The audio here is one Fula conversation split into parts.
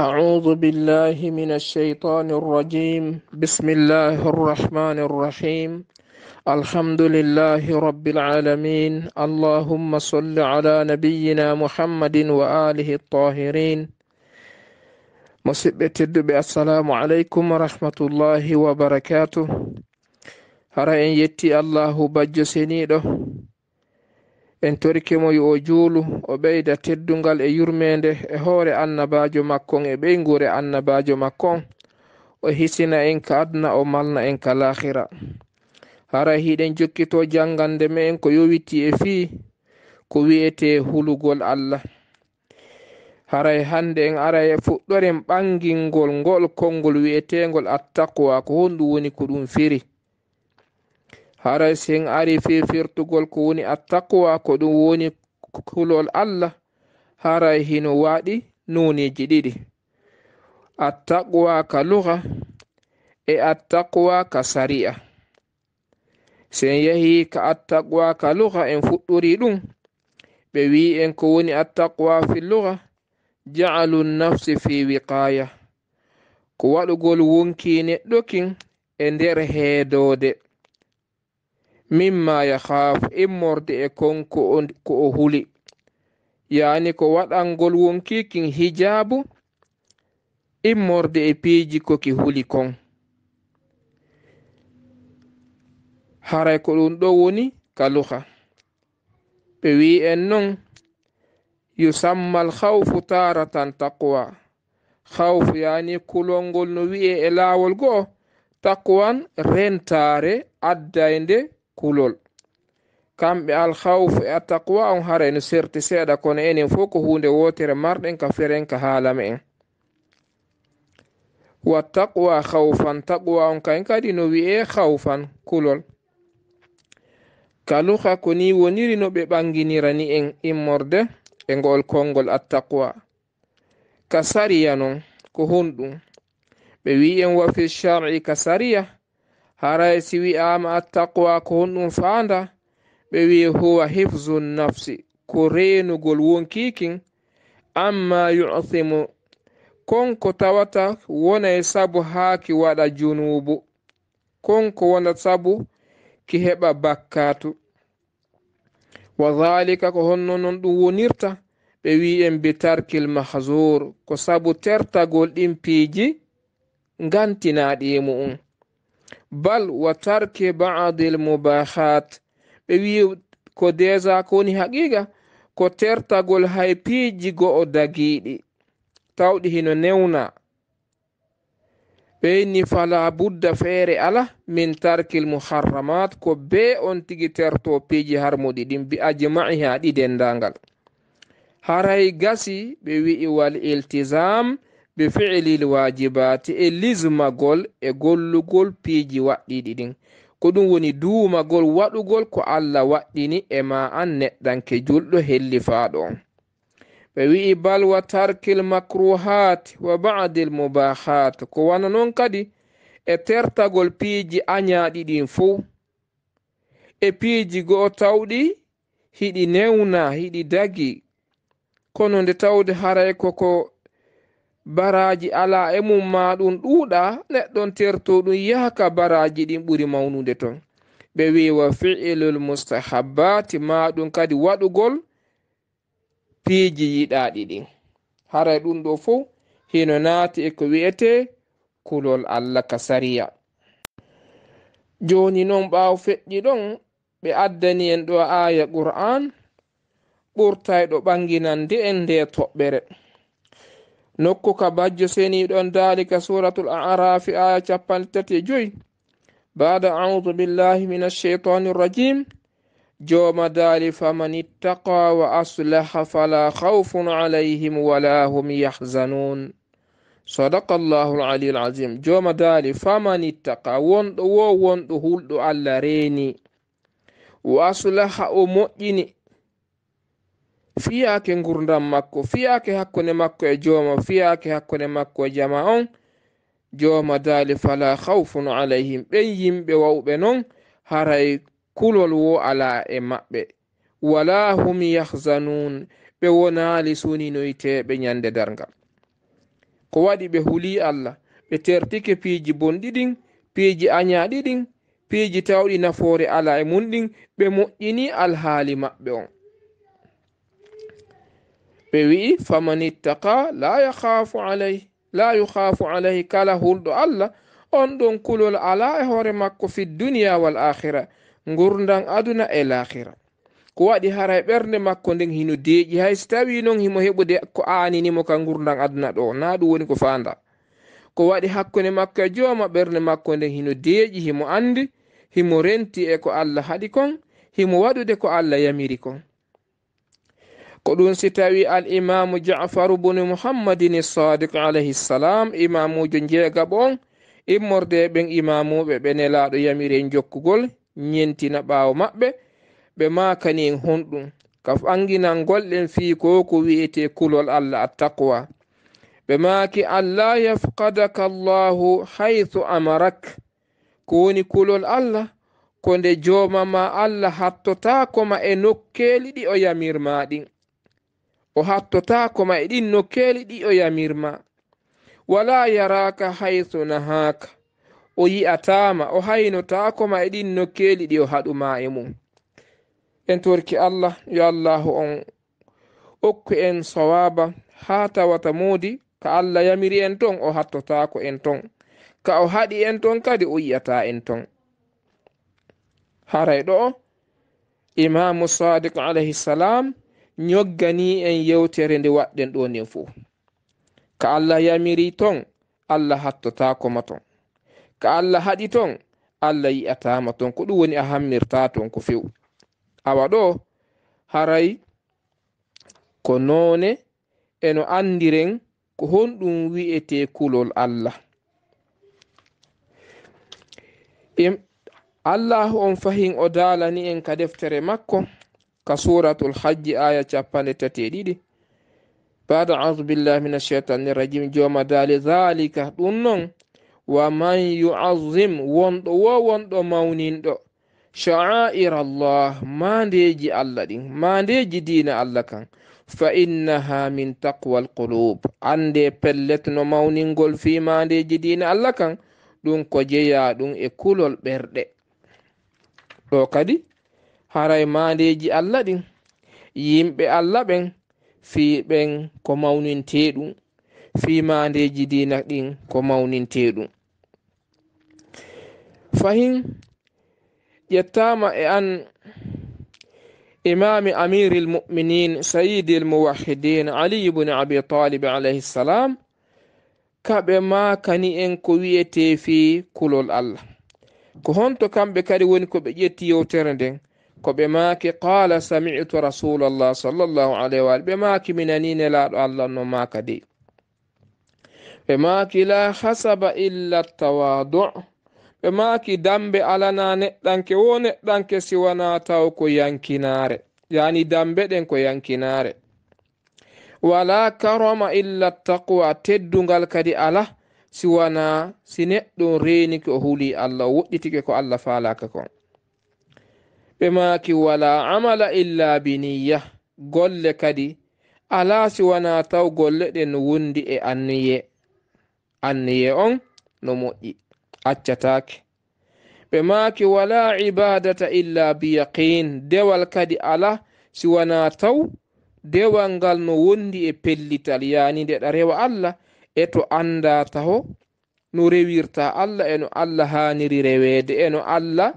أعوذ بالله من الشيطان الرجيم بسم الله الرحمن الرحيم الحمد لله رب العالمين اللهم صل على نبينا محمد وآله الطاهرين مسبة الدب السلام عليكم ورحمة الله وبركاته هرأي يتي الله بجسنيده en torkimoyo o juulu o ɓeyda teddungal e yurmeende e hoore annabaajo makkon e ɓeygure annabaajo makkon o hisina en ka adna o malna en ka laahira hara hiɗen jokkito janngande me en ko yowiti e fii ko wi'ete hulugol allah haray hannde en aray e fuɗɗoren ɓangilngol ngol konngol wi'eteengol attaqwa ko honɗum woni ko ɗum firi haray sen ari fi firtugol ko woni attaqwa ko ɗum woni kulol allah haray hino waɗi nuniji ɗiɗi attaqwa ka luga e attaqwa ka sari'a sen yahi ka attaqwa ka luga en fuɗɗori ɗum ɓe wi en ko woni attaqwa fi luga jaalu nafsi fi wiqaya ko waɗugol wonki neɗɗo kin e nder heedode mimma yahaaf immorde e konko ko o huli yaani ko waɗalngol wonkikin hijabu immorde e piiji koki huli kon haray ko ɗum ɗo woni kaluha ɓe wi en non yusamma l hawfu taratan taqwa hawfu yaani kulolngol no wi'e e laawol go'o taqwan rentaare addaynde kulol kamɓe alhawf e attaqwa on hara no serti seeɗa kono enen fof ko hunde wotere marɗen ka feren ka haalama en wa taqwa hawfan taqwa on kan kadi no wi'e hawfan kulol kaluha ko ni woniri no ɓe ɓanginirani en immorde e ngool kolngol attaqwa ka sariya noon ko hunɗum ɓe wi en wa fi shari'i ka sariya haray si wi'ama attaqwa ko honɗum faanda ɓe wi huwa hifzu nafsi ko renugol wonkikin amma yu'timu konko tawata wonay e sabu haa ki waɗa junubu konko wona sabu ki heɓa bakkatu wa dhalika ko honno non ɗum wonirta ɓe wi en bi tarkil mahzur ko sabu tertagol ɗin piiji ngantinaɗimu um bal wa tarke badi l mobahat ɓe wi ko deja ko woni haqiqa ko tertagol hay piiji go'o dagiiɗi tawɗi hino newna ɓe yinni fala budda feere ala min tarkil muharramat ko be on tigi terto piiji harmuɗi ɗin bi ajmai ha ɗi dendangal haray gasi ɓe wi'i wal iltisam be filil wajibati e lismagol e gollugol piiji waɗɗiɗi ɗin ko ɗum woni duumagol waɗugol ko allah waɗɗini e ma an neɗɗanke julɗo hellifaɗo ɓe wi'i bal wa tarkil makruhat wa badi l mubahat ko wana noon kadi e tertagol piiji añaɗi ɗin fuu e piiji go'o tawɗi hiɗi newna hiɗi dagi kono nde tawde haray koko baraji ala e mum maɗum ɗuuɗa neɗɗon terto ɗum yahka baraji ɗin ɓuri mawnude ton ɓe wi wa filul mustahabati maɗum kadi waɗugol piiji yiɗaɗi ɗin haray ɗum ɗo fo hino naati e ko wi'ete kulol allah ka sariya joni noon ɓaawo feƴƴi ɗon ɓe addani en ɗo aya qur'an ɓurtayɗo ɓanginande en nde toɓɓere نوكو كباجو سيني دون ذلك سورة الأعراف آية شابان تتجوي بعد أعوذ بالله من الشيطان الرجيم جو دالي فمن اتقى وأصلح فلا خوف عليهم ولا هم يحزنون صدق الله العلي العظيم جو دالي فمن اتقى وند وند هولد على ريني وأصلح أمؤيني fiyaake ngurdam makko fiyaake hakkunde makko e jooma fiyaake hakkunde makko e jama on jooma daali fala khawfun alayhim ɓen yimɓe wawɓe noon haray kulol wo alaa e maɓɓe wala hum yahzanun ɓe wonaali suninoyteeɓe ñannde dargal ko waɗi ɓe huli allah ɓe tertike piiji bonɗiɗin piiji añaa ɗiɗin piiji tawɗi nafoore alaa e mum ɗin ɓe moƴƴini alhaali maɓɓe on ɓe wi'i faman ittaqa la yahafu alayh la yuhafu alayhi kala hulɗo allah on ɗon kulol ala e hoore makko fi duniya wal akhira gurdan aduna e lakhira ko waɗi hara e ɓernde makko nden hino deeƴi hay so tawi noon himo heɓude ko aninimo kan gurdan aduna ɗo na ɗum woni ko fanda ko waɗi hakkunde makko e jooma ɓernde makko nden hino deeƴi himo andi himo renti e ko allah haɗi kon himo waɗude ko allah yamiri kon ko ɗum si tawi al imamu jafaru bunu muhammadin sadiq alayhi ssalam imamujo jeegaɓo on immorde ɓen imamuɓe ɓe nelaɗo yamiren jokkugol ñentina ɓawo maɓɓe ɓe makani en honɗum ka fanginan golɗen fi ko ko wiyete kulol allah attaqwa ɓe maki allah yafkadaka llahu haythu amarak ko woni kulol allah ko nde jomama allah hattotakoma e nokkeli ɗi o yamirma ɗin o hattotako ma e ɗin nokkeli ɗi o yamirma wala yaraka haythu nahaka o yi'atama o haynotako ma e ɗin nokkeli ɗi o haɗuma e mum en torki allah yo allahu on okku en sawaba ha tawata modi ka allah yamiri en ton o hattotako en ton ka o haɗi en ton kadi o yi'ata en ton haray ɗo imamu sadiq alayhi salam nyoggani en yewtere nde waɗɗen ɗo nden fo ka allah yamiri ton allah hattotakoma ton ka allah haɗi ton allah yi'atama ton ko ɗum woni a hammirta ton ko few awa ɗo haray ko none eno andiren ko honɗum wi'ete kulol allah allah on fahin o dalani en ka deftere makko كسورة الحج آية شابان تتيديد بعد أعوذ بالله من الشيطان الرجيم جوما دالي ذلك دونن ومن يعظم وندو وندو مونين دو شعائر الله ما ديجي الله دي ما ديجي دين الله كان فإنها من تقوى القلوب عندي بلتنا مونين قول في ما ديجي دين الله كان دون كجيا دون إكولو البردي لو كدي haray mandeji allah ɗin yimɓe allah ɓen fi ɓen ko mawninteɗum fi mandeji dina ɗin ko mawninteɗum fahin ƴettama e an imami amiril muminin sayidi l muwahidin aliy bne abi talib alayhi ssalam kaɓe makani en ko wiyete fi kulol allah ko honto kamɓe kadi woni koɓe ƴetti yewtere nden ko ɓe maaki qala sami'tu rasulallah sallllahu alayhi wa ali ɓe maaki mina ni nelaɗo allah no maaka de ɓe maaki la hasaba illa tawadu ɓe maaki dambe alana neɗɗanke wo neɗɗanke siwana taw ko yankinaare yani dambe ɗen ko yankinaare wala karama illa taqwa teddungal kadi ala siwana si neɗɗon renike o huli allah o woɗɗitike ko allah falaka kon ɓe maki wala amala illa biniya golle kadi alasi wana taw golle ɗen wundi e anniye anniye on no moƴƴi accatake ɓe maki wala ibadata illa biyaqin dewal kadi ala si wana taw dewal ngal no wondi e pellital yani nde ɗa rewa allah e to anda taho no rewirta allah e no allah haniri rewede e no allah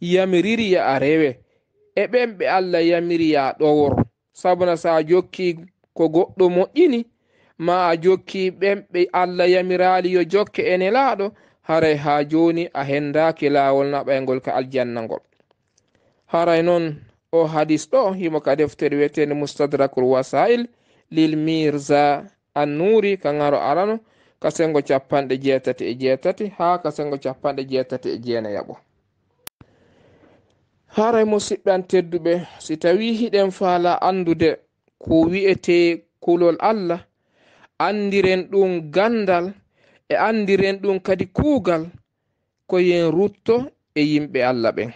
yamiriri ya a rewe e ɓen ɓe allah yamiri ya ɗowor sabuna sa a jokki ko goɗɗo moƴƴini ma a jokki ɓen ɓe allah yamirali yo jokke e nelaɗo haray ha joni a hendaki lawol naɓaygol ka aljanna ngol haray noon o hadis ɗo himo ka deftere wiyetede moustadrakul wasail lil mirza annuri ka garo arano ka sengo capanɗe jeetati e jeetati ha ka sengo capanɗe jeetati e jeenayaɓo haray musidɓe an tedduɓe si tawi hiɗen faala andude ko wi'ete kulol allah andiren ɗum gandal e andiren ɗum kadi kuugal koyen rutto e yimɓe allah ɓen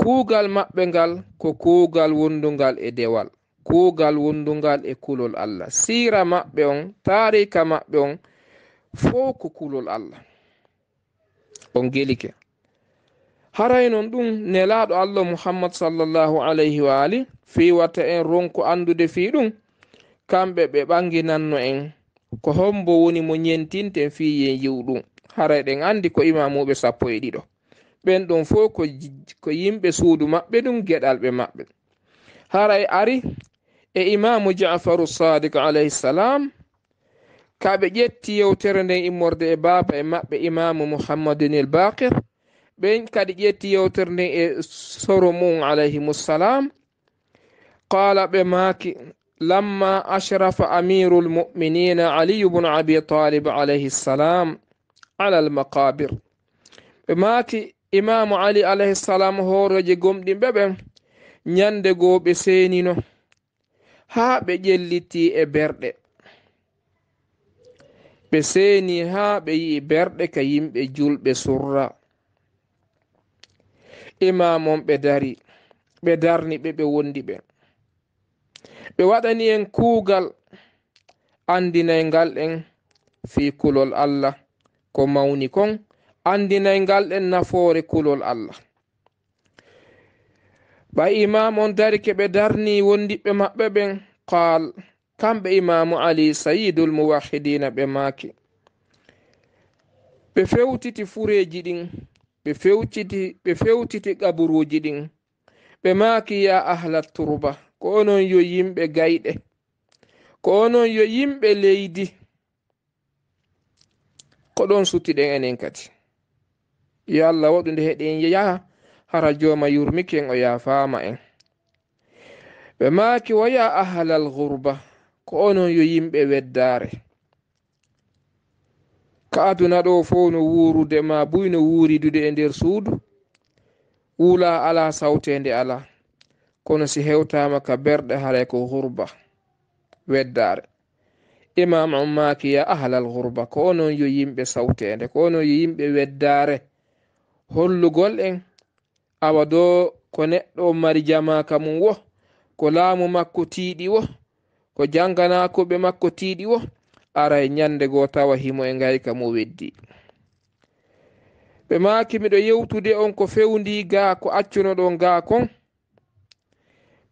kuugal maɓɓe ngal ko kuugal wondungal e dewal kuugal wondungal e kulol allah siira maɓɓe on taarika maɓɓe on fo ko kulol allah on gelike haray noon ɗum nelaɗo allah muhammad sallllahu alayhi wa ali fi watta en ronku andude fi ɗum kamɓe ɓe ɓanginanno en ko hombo woni mo ñentinten fi yen yiwɗum haray ɗen andi ko imamuɓe sappo e ɗiɗo ɓen ɗon fo ko, ko yimɓe suudu maɓɓe ɗum geɗalɓe maɓɓe haray ari e imamu jafaru sadik alayhi ssalam kaɓe ƴetti yewtere nden immorde e baba e maɓɓe imamu muhammadunil bakir ɓen kadi ƴetti yewtere nde e soro mum alayhimussalam qala ɓe maaki lamma ashrafa amiru lmuminina aliyu bnu abi talib alayhi ssalam ala almaqabir ɓe maaki imamu ali alayhi ssalam hooreje gomɗimɓe ɓen ñande goo ɓe seenino haa ɓe ƴelliti e berɗe ɓe seeni haa ɓe yi'i berɗe ka yimɓe julɓe surra imamon ɓe dari ɓe darni ɓe ɓe wondi ɓen ɓe waɗani en kuugal andinaygal ɗen fi kulol allah ko mawni kon andinaygal ɗen nafoore kulol allah ɓay imamon dari ke ɓe darni wondiɓɓe maɓɓe ɓen qaal kamɓe imamu ali sayidul muwahidina ɓe maaki ɓe fewtiti fureeji ɗin ɓe fewtiti ɓe fewtiti kaburuji ɗin ɓe maaki ya ahlat turba ko onon yo yimɓe gayɗe ko onon yo yimɓe leydi koɗon sutiɗen enen kadi yo allah waɗu nde heɗen yaha hara joma yurmiken o yafama en ɓe maaki waya ahlal gurba ko onon yo yimɓe weddare ka aduna ɗo fo no wuurude ma buy no wuuridude e nder suudu wuula ala sawtende ala kono si hewtama ka berɗe haray ko hurba weddare imam on makiya ahlal hurba ko onon yo yimɓe sawtende ko onon yo yimɓe weddare hollugol en awa do ko neɗɗo mari jamaka mum wo ko laamu makko tiiɗi wo ko janganakoɓe makko tiiɗi wo ara e ñande goo tawa himo e ngayka mo weddi ɓe maaki miɗo yewtude on ko fewndi gaa ko accunoɗon gaa kon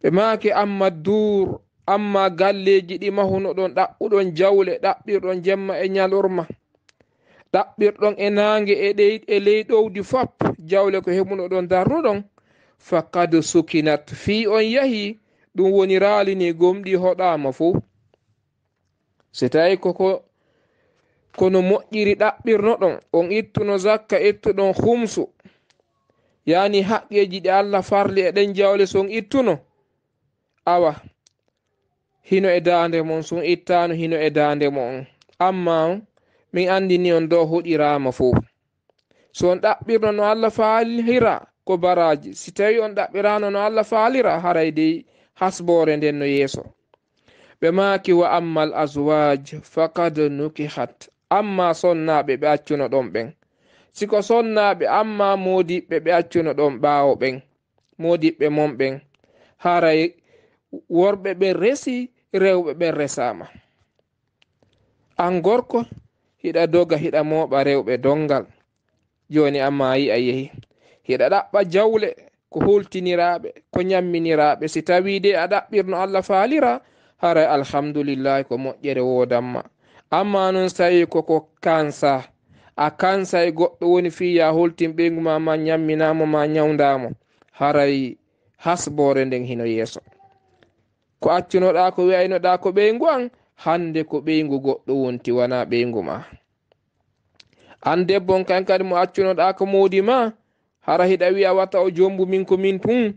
ɓe maaki amma duur amma galleeji ɗi mahunoɗon ɗaɓɓuɗon jawle ɗaɓɓirɗon jemma e ñalorma ɗaɓɓirɗon e naange e ɗey e ley ɗowdi fop jawle ko hemunoɗon darnuɗon fakad sukinat fii on yahi ɗum woni raalini gomɗi hoɗaama fof se tawi koko kono moƴƴiri ɗaɓɓirno ɗon on ittuno zakka ittuɗon humsu yani haqqeji ɗi allah farli eɗen jawle son ittuno awa hino e dande mon son ittano hino e dande mo on amma min andini on do huɗirama fo son ɗaɓɓirno no allah falira ko baraji si tawi on ɗaɓɓirano no allah falira haray dey hasbore nden no yeeso ɓe maaki wa amma al aswaj faqad nukihat amma sonnaɓe ɓe accuno ɗon ɓen siko sonnaɓe amma modiɓɓe ɓe accuno ɗon ɓaawo ɓen modiɓɓe mon ɓen haray worɓe ɓe resi rewɓe ɓen resama an gorko hiɗa doga hiɗa moɓa rewɓe dongal joni amma yi a yehi hiɗa ɗaɓɓa jawle ko hultiniraɓe ko ñamminiraɓe si tawi de a ɗaɓɓirno allah faalira hara alhamdulillahi ko moƴƴere wodanma amma noon so tawi koko kansa a kansa e goɗɗo woni fi ya holtin ɓeygu ma ma ñamminamo ma ñawdamo haray hasbore nden hino yeeso ko accunoɗa ko wiyaynoɗa ko ɓeygu an hande ko ɓeygu goɗɗo wonti wona ɓeygu ma an debbon kan kadi mo accunoɗa ko moodi ma hara hiɗa wiya wata o jombu min ko min pum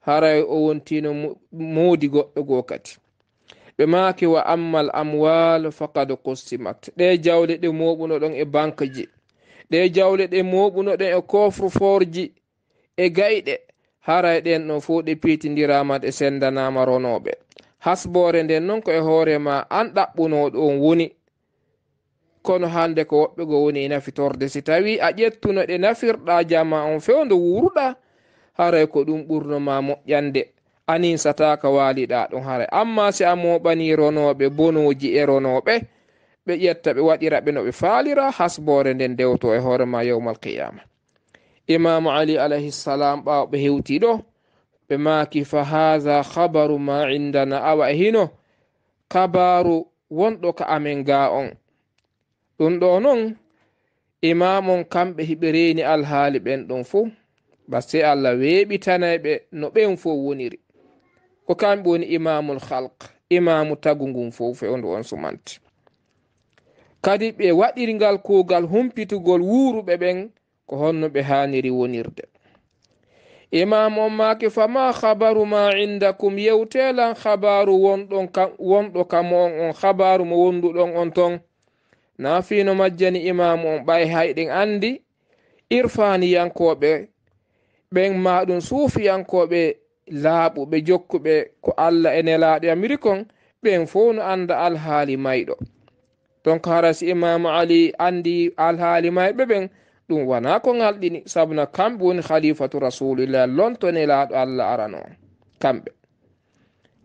haray o wontino moodi goɗɗo go kadi ɓe maaki wa ammal amwal faqad kustimat ɗe jawle ɗe muɓuno ɗon e banque ji ɗe jawle ɗe muɓuno ɗon e coffre for ji e gayɗe haray ɗen ɗon fo ɗe piitidirama ɗe sendanama ronoɓe hasbore nden noon koye hoorema an ɗaɓɓunoɗo on woni kono hande ko woɓɓe go woni e nafitorde si tawi a ƴettuno ɗe nafirɗa jama on fewdo wuruɗa haray ko ɗum ɓurnoma moƴƴande ani sataka waaliɗa ɗum haara amma si a moɓani ronoɓe bonuji e ronoɓe ɓe ƴetta ɓe waɗiraɓe no ɓe faalira hasbore nden dewto e hoorema yowmal qiyama imamu ali alayhi ssalam ɓawo ɓe hewti ɗo ɓe maaki fa haha habaru ma indana awa e hino kabaru wonɗo ka amin ga on ɗum ɗo noon imam on kamɓe hiɓe reni alhaali ɓen ɗum fuu ba se allah weɓitanayɓe no ɓen fo woniri ko kamɓe woni imamul halq imamu tagu ngun fof fe ondu on sumante kadi ɓe waɗirgal kuugal humpitugol wuuruɓe ɓen ko honno ɓe haaniri wonirde imamu on maake fama habaru ma indakum yewtelan habaru wonɗon wonɗo kamo on on habaru mo wonduɗon on ton na fino majjani imamu on ɓay hayɗen andi irfaniyankoɓe ɓen maɗum suufiyankoɓe laaɓuɓe jokkuɓe ko allah e nelaaɗo amirikon ɓen fo no annda alhaali mayɗo donc hara si imamu ali anndi alhaali mayɓe ɓen ɗum wonaa ko ŋalɗini sabuna kamɓe woni halifatu rasulillah lonto nelaaɗo allah arano kamɓe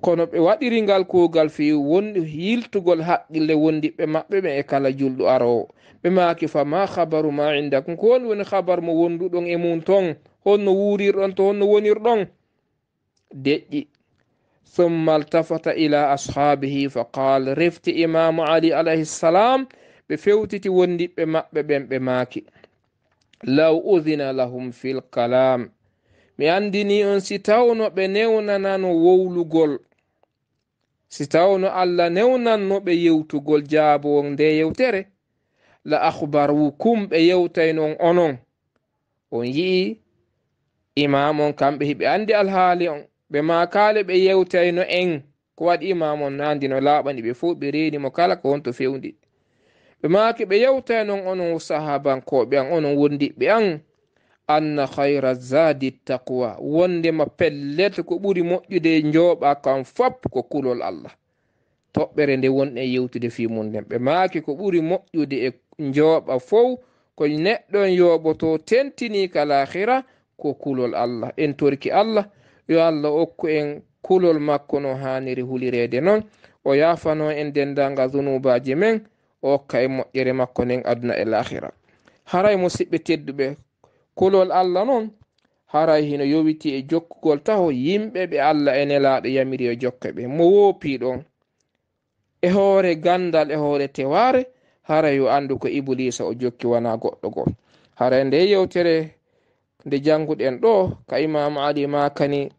kono ɓe waɗiri ngal kuugal fii wondi yiltugol haqqille wondiɓɓe maɓɓe ɓen e kala julɗo aroowo ɓe maaki fa ma habaru ma indakum ko woni woni habaru mo wonduɗon e mum ton honno wuurirɗon to honno wonirɗon deƴƴi summa altafata ila ashabihi fa qal refti imamu ali alayhi ssalam ɓe fewtiti wondiɓɓe maɓɓe ɓen ɓe maaki law udhina lahum fi lkalam mi andini on si tawno ɓe newnanano wowlugol si tawno allah newnanno ɓe yewtugol jaabowon nde yewtere la ahbarukum ɓe yewtaynon onon on yi'i imam on kamɓe hiɓe andi alhaali on ɓe makalo ɓe yewtayno en ko waɗimamon nadi no laɓani ɓe fuu ɓe renimo kala ko wonto fewdi ɓe maki ɓe yewtaynon onon sahabankoɓe an onon wondiɓɓe an anna hayra zadi taqwa wondema pellete ko ɓuri moƴƴude jooɓa kam fop ko kulol allah toɓɓere nde wonɗe yewtude fi mum nden ɓe maki ko ɓuri moƴƴude e jooɓa fow ko neɗɗon yoɓoto tentini kalahira ko kulol allah en torki allah yo allah okku en kulol makko no haniri hulirede noon o yafano en dendangal zunubaji men o okka e moƴƴere makko nden aduna e lahira haray musidɓe tedduɓe kulol allah noon haray hino yowiti e jokkugol taho yimɓe ɓe allah e nelaɓe yamiri e jokka ɓe mo woopiɗon e hoore gandal e hoore teware haray yo andu ko iblisa o jokki wana goɗɗo go haray nde yewtere nde janguɗen ɗo ka imamu ali makani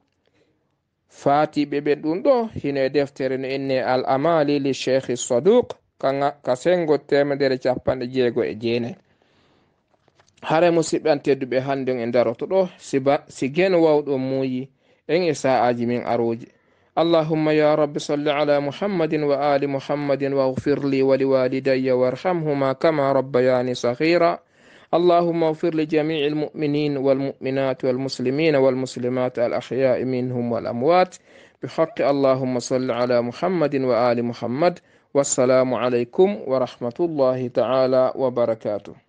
fatiɓe ɓen ɗum ɗo hino e deftere no inne al amali li cheikhe saduk kaa ka sengo temedere capanɗe jeego e jeenayi hare musidɓe an tedduɓe hande e daroto ɗo si gueno wawɗo muuyi en e sa'aji min aroji allahumma ya rabbi salli ala muhammadin wa ali muhammadin waghfirli wa liwalidayya warhamhuma kama rabbayani sahira اللهم اغفر لجميع المؤمنين والمؤمنات والمسلمين والمسلمات الأحياء منهم والأموات بحق اللهم صل على محمد وآل محمد والسلام عليكم ورحمة الله تعالى وبركاته